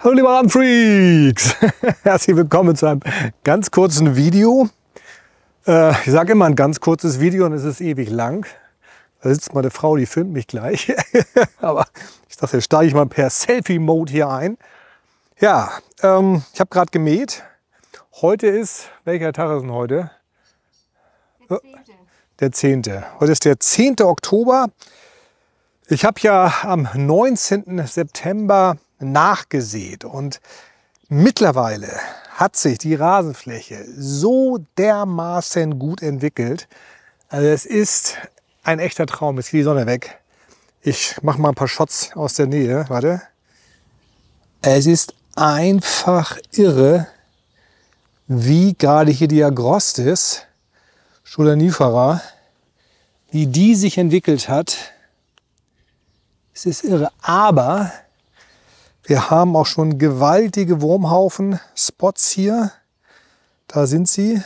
Hallo liebe Armfreaks! Herzlich willkommen zu einem ganz kurzen Video. Äh, ich sage immer ein ganz kurzes Video und es ist ewig lang. Da sitzt meine Frau, die filmt mich gleich. Aber ich dachte, jetzt steige ich mal per Selfie-Mode hier ein. Ja, ähm, ich habe gerade gemäht. Heute ist, welcher Tag ist denn heute? Der 10. Der 10. Heute ist der 10. Oktober. Ich habe ja am 19. September nachgesät. Und mittlerweile hat sich die Rasenfläche so dermaßen gut entwickelt. Also es ist ein echter Traum. Jetzt geht die Sonne weg. Ich mache mal ein paar Shots aus der Nähe. Warte. Es ist einfach irre, wie gerade hier die Agrostis, Schulanifera, wie die sich entwickelt hat. Es ist irre. Aber wir haben auch schon gewaltige Wurmhaufen-Spots hier. Da sind sie.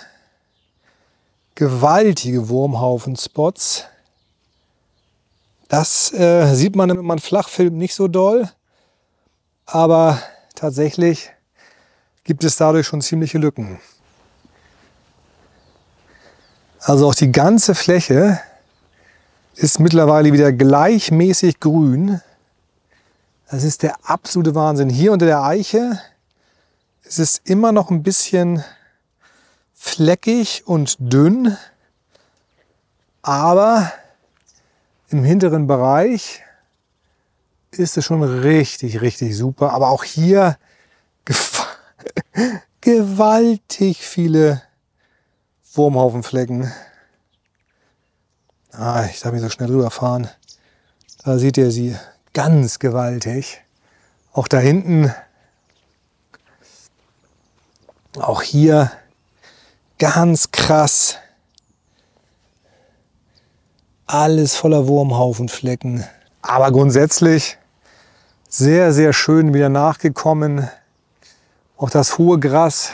Gewaltige Wurmhaufen-Spots. Das äh, sieht man wenn man Flachfilm nicht so doll. Aber tatsächlich gibt es dadurch schon ziemliche Lücken. Also auch die ganze Fläche ist mittlerweile wieder gleichmäßig grün. Das ist der absolute Wahnsinn. Hier unter der Eiche ist es immer noch ein bisschen fleckig und dünn, aber im hinteren Bereich ist es schon richtig, richtig super. Aber auch hier gewaltig viele Wurmhaufenflecken. Ah, ich darf mich so schnell rüberfahren. Da seht ihr sie ganz gewaltig. Auch da hinten, auch hier ganz krass. Alles voller Wurmhaufenflecken. Aber grundsätzlich sehr, sehr schön wieder nachgekommen. Auch das hohe Gras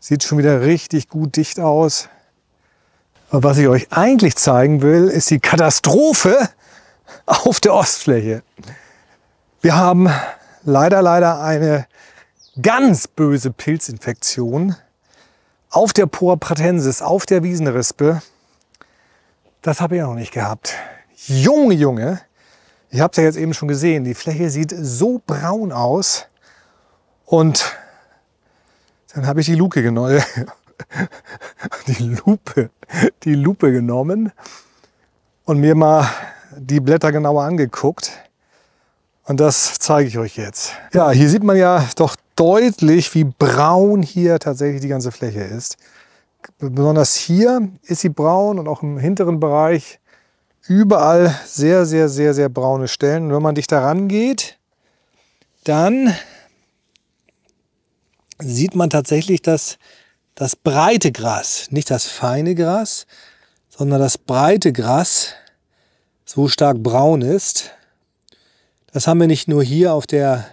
sieht schon wieder richtig gut dicht aus. Aber was ich euch eigentlich zeigen will, ist die Katastrophe, auf der Ostfläche. Wir haben leider, leider eine ganz böse Pilzinfektion auf der Poa pratensis, auf der Wiesenrispe. Das habe ich noch nicht gehabt. Junge, Junge, ihr habt es ja jetzt eben schon gesehen, die Fläche sieht so braun aus. Und dann habe ich die Luke genommen. die Lupe, die Lupe genommen und mir mal die Blätter genauer angeguckt. Und das zeige ich euch jetzt. Ja, hier sieht man ja doch deutlich, wie braun hier tatsächlich die ganze Fläche ist. Besonders hier ist sie braun und auch im hinteren Bereich überall sehr, sehr, sehr, sehr braune Stellen. Und wenn man dich daran geht, dann sieht man tatsächlich dass das breite Gras, nicht das feine Gras, sondern das breite Gras so stark braun ist. Das haben wir nicht nur hier auf der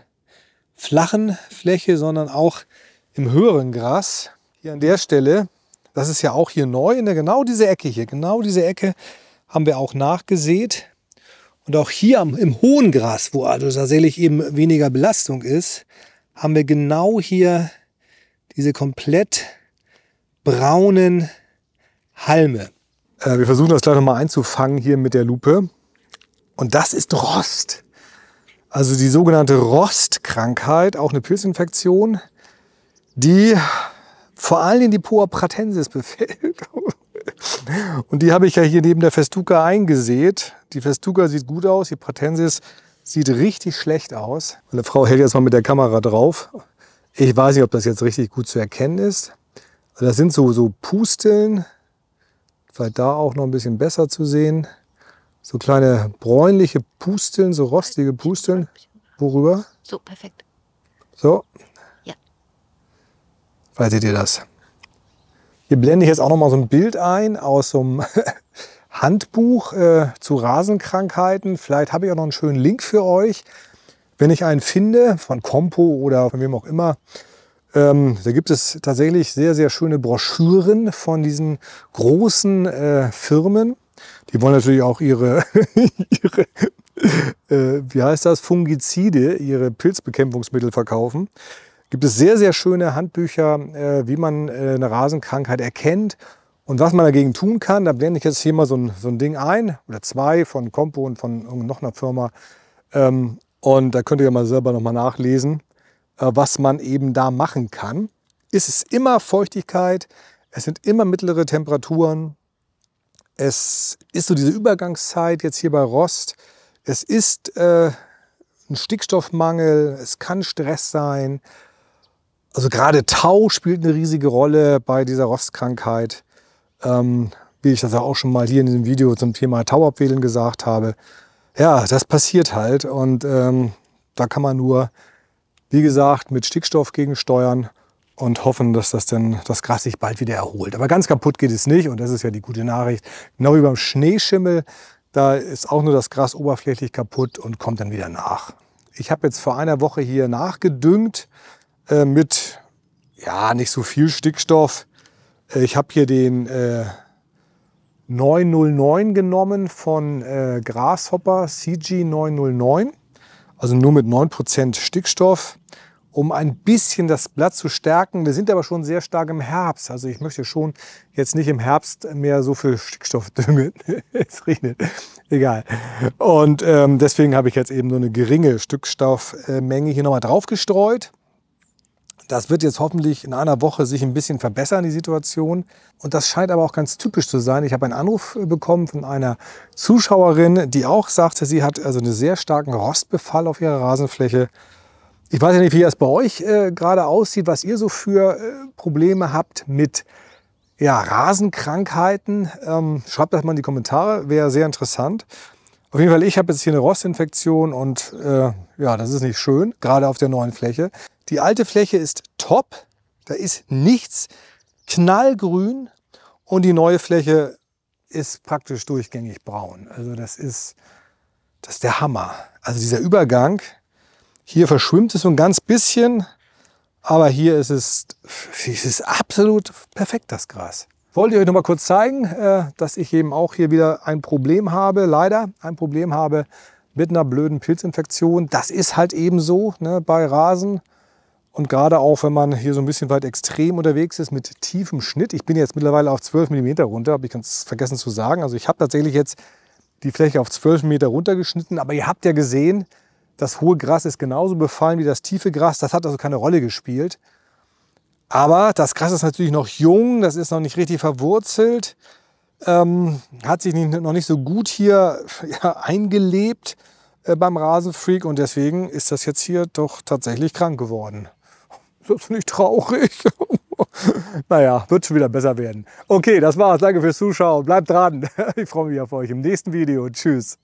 flachen Fläche, sondern auch im höheren Gras. Hier an der Stelle, das ist ja auch hier neu, in der genau diese Ecke hier, genau diese Ecke haben wir auch nachgesät. Und auch hier am, im hohen Gras, wo also tatsächlich eben weniger Belastung ist, haben wir genau hier diese komplett braunen Halme. Äh, wir versuchen das gleich nochmal einzufangen hier mit der Lupe. Und das ist Rost. Also die sogenannte Rostkrankheit, auch eine Pilzinfektion, die vor allen Dingen die Poa pratensis befällt. Und die habe ich ja hier neben der Festuca eingesät. Die Festuca sieht gut aus, die Pratensis sieht richtig schlecht aus. Meine Frau hält jetzt mal mit der Kamera drauf. Ich weiß nicht, ob das jetzt richtig gut zu erkennen ist. Also das sind so, so Pusteln, Vielleicht da auch noch ein bisschen besser zu sehen. So kleine bräunliche Pusteln, so rostige Pusteln. Worüber? So, perfekt. So. Ja. Vielleicht seht ihr das. Hier blende ich jetzt auch noch mal so ein Bild ein aus so einem Handbuch äh, zu Rasenkrankheiten. Vielleicht habe ich auch noch einen schönen Link für euch. Wenn ich einen finde, von Compo oder von wem auch immer, ähm, da gibt es tatsächlich sehr, sehr schöne Broschüren von diesen großen äh, Firmen. Die wollen natürlich auch ihre, ihre äh, wie heißt das, Fungizide, ihre Pilzbekämpfungsmittel verkaufen. Gibt es sehr, sehr schöne Handbücher, äh, wie man äh, eine Rasenkrankheit erkennt und was man dagegen tun kann. Da blende ich jetzt hier mal so ein, so ein Ding ein oder zwei von Compo und von noch einer Firma. Ähm, und da könnt ihr ja mal selber nochmal nachlesen. Äh, was man eben da machen kann. ist Es immer Feuchtigkeit, es sind immer mittlere Temperaturen. Es ist so diese Übergangszeit jetzt hier bei Rost. Es ist äh, ein Stickstoffmangel, es kann Stress sein. Also gerade Tau spielt eine riesige Rolle bei dieser Rostkrankheit. Ähm, wie ich das ja auch schon mal hier in diesem Video zum Thema Tauabwählen gesagt habe. Ja, das passiert halt und ähm, da kann man nur wie gesagt, mit Stickstoff gegensteuern und hoffen, dass das dann das Gras sich bald wieder erholt. Aber ganz kaputt geht es nicht und das ist ja die gute Nachricht. Genau wie beim Schneeschimmel, da ist auch nur das Gras oberflächlich kaputt und kommt dann wieder nach. Ich habe jetzt vor einer Woche hier nachgedüngt äh, mit ja nicht so viel Stickstoff. Äh, ich habe hier den äh, 909 genommen von äh, Grasshopper CG 909 also nur mit 9% Stickstoff, um ein bisschen das Blatt zu stärken. Wir sind aber schon sehr stark im Herbst. Also ich möchte schon jetzt nicht im Herbst mehr so viel Stickstoff düngen. es regnet. Egal. Und ähm, deswegen habe ich jetzt eben nur eine geringe Stickstoffmenge hier nochmal drauf gestreut. Das wird jetzt hoffentlich in einer Woche sich ein bisschen verbessern, die Situation. Und das scheint aber auch ganz typisch zu sein. Ich habe einen Anruf äh, bekommen von einer Zuschauerin, die auch sagte, sie hat also einen sehr starken Rostbefall auf ihrer Rasenfläche. Ich weiß ja nicht, wie das bei euch äh, gerade aussieht, was ihr so für äh, Probleme habt mit ja, Rasenkrankheiten. Ähm, schreibt das mal in die Kommentare, wäre sehr interessant. Auf jeden Fall, ich habe jetzt hier eine Rostinfektion und äh, ja, das ist nicht schön, gerade auf der neuen Fläche. Die alte Fläche ist top, da ist nichts, knallgrün und die neue Fläche ist praktisch durchgängig braun. Also das ist, das ist der Hammer. Also dieser Übergang, hier verschwimmt es so ein ganz bisschen, aber hier ist es, es ist absolut perfekt, das Gras. Wollte ich euch noch mal kurz zeigen, äh, dass ich eben auch hier wieder ein Problem habe, leider ein Problem habe mit einer blöden Pilzinfektion. Das ist halt eben so ne, bei Rasen. Und gerade auch, wenn man hier so ein bisschen weit extrem unterwegs ist mit tiefem Schnitt. Ich bin jetzt mittlerweile auf 12 mm runter, habe ich ganz vergessen zu sagen. Also ich habe tatsächlich jetzt die Fläche auf 12 mm runtergeschnitten. Aber ihr habt ja gesehen, das hohe Gras ist genauso befallen wie das tiefe Gras. Das hat also keine Rolle gespielt. Aber das Gras ist natürlich noch jung, das ist noch nicht richtig verwurzelt, ähm, hat sich nicht, noch nicht so gut hier ja, eingelebt äh, beim Rasenfreak und deswegen ist das jetzt hier doch tatsächlich krank geworden. Das finde ich traurig. naja, wird schon wieder besser werden. Okay, das war's. Danke fürs Zuschauen. Bleibt dran. Ich freue mich auf euch im nächsten Video. Tschüss.